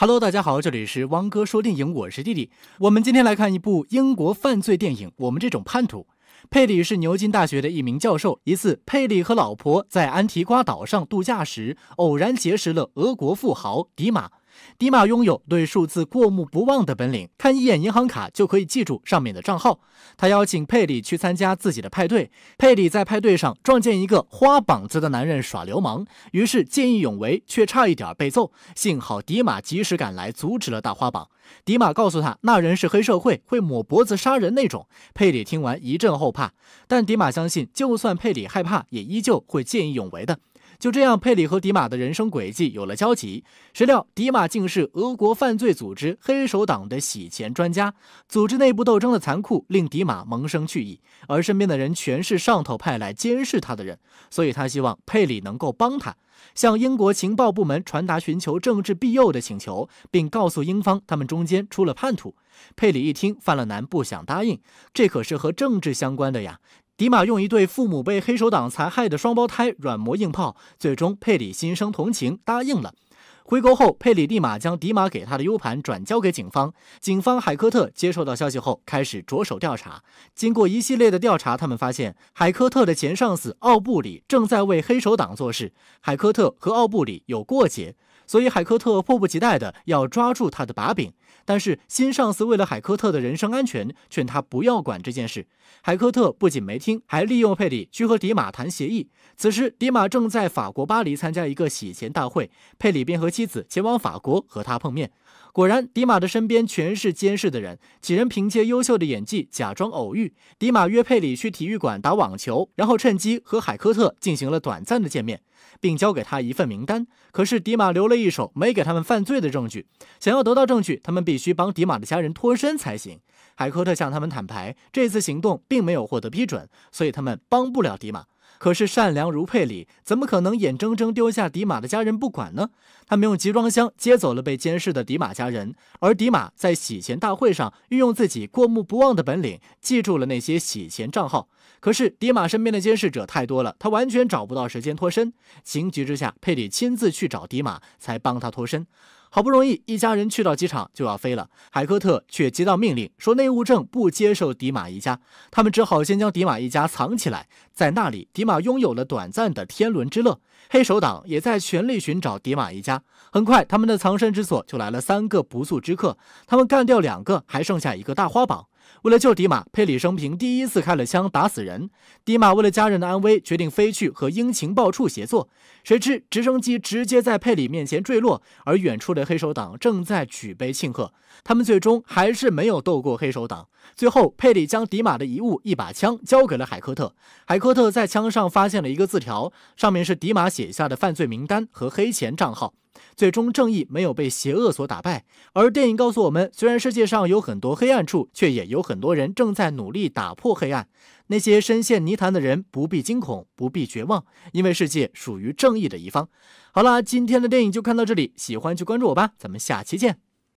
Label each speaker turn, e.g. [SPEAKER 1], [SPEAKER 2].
[SPEAKER 1] Hello，大家好，这里是汪哥说电影，我是弟弟。我们今天来看一部英国犯罪电影《我们这种叛徒》。佩里是牛津大学的一名教授。一次，佩里和老婆在安提瓜岛上度假时，偶然结识了俄国富豪迪马。迪玛拥有对数字过目不忘的本领，看一眼银行卡就可以记住上面的账号。他邀请佩里去参加自己的派对。佩里在派对上撞见一个花膀子的男人耍流氓，于是见义勇为，却差一点被揍。幸好迪玛及时赶来阻止了大花膀。迪玛告诉他，那人是黑社会，会抹脖子杀人那种。佩里听完一阵后怕，但迪玛相信，就算佩里害怕，也依旧会见义勇为的。就这样，佩里和迪马的人生轨迹有了交集。谁料，迪马竟是俄国犯罪组织黑手党的洗钱专家。组织内部斗争的残酷令迪马萌生去意，而身边的人全是上头派来监视他的人，所以他希望佩里能够帮他。向英国情报部门传达寻求政治庇佑的请求，并告诉英方他们中间出了叛徒。佩里一听犯了难，不想答应，这可是和政治相关的呀。迪马用一对父母被黑手党残害的双胞胎软磨硬泡，最终佩里心生同情，答应了。回国后，佩里立马将迪马给他的 U 盘转交给警方。警方海科特接收到消息后，开始着手调查。经过一系列的调查，他们发现海科特的前上司奥布里正在为黑手党做事。海科特和奥布里有过节，所以海科特迫不及待的要抓住他的把柄。但是新上司为了海科特的人身安全，劝他不要管这件事。海科特不仅没听，还利用佩里去和迪马谈协议。此时，迪马正在法国巴黎参加一个洗钱大会，佩里便和妻子前往法国和他碰面。果然，迪马的身边全是监视的人。几人凭借优秀的演技假装偶遇，迪马约佩里去体育馆打网球，然后趁机和海科特进行了短暂的见面，并交给他一份名单。可是迪马留了一手，没给他们犯罪的证据。想要得到证据，他们。必须帮迪马的家人脱身才行。海科特向他们坦白，这次行动并没有获得批准，所以他们帮不了迪马。可是善良如佩里，怎么可能眼睁睁丢下迪马的家人不管呢？他们用集装箱接走了被监视的迪马家人，而迪马在洗钱大会上运用自己过目不忘的本领，记住了那些洗钱账号。可是迪马身边的监视者太多了，他完全找不到时间脱身。情急之下，佩里亲自去找迪马，才帮他脱身。好不容易，一家人去到机场就要飞了，海科特却接到命令说内务政不接受迪马一家，他们只好先将迪马一家藏起来。在那里，迪马拥有了短暂的天伦之乐。黑手党也在全力寻找迪马一家。很快，他们的藏身之所就来了三个不速之客，他们干掉两个，还剩下一个大花膀。为了救迪马，佩里生平第一次开了枪打死人。迪马为了家人的安危，决定飞去和英情报处协作。谁知直升机直接在佩里面前坠落，而远处的黑手党正在举杯庆贺。他们最终还是没有斗过黑手党。最后，佩里将迪马的遗物一把枪交给了海科特。海科特在枪上发现了一个字条，上面是迪马写下的犯罪名单和黑钱账号。最终正义没有被邪恶所打败，而电影告诉我们，虽然世界上有很多黑暗处，却也有很多人正在努力打破黑暗。那些深陷泥潭的人不必惊恐，不必绝望，因为世界属于正义的一方。好啦，今天的电影就看到这里，喜欢就关注我吧，咱们下期见。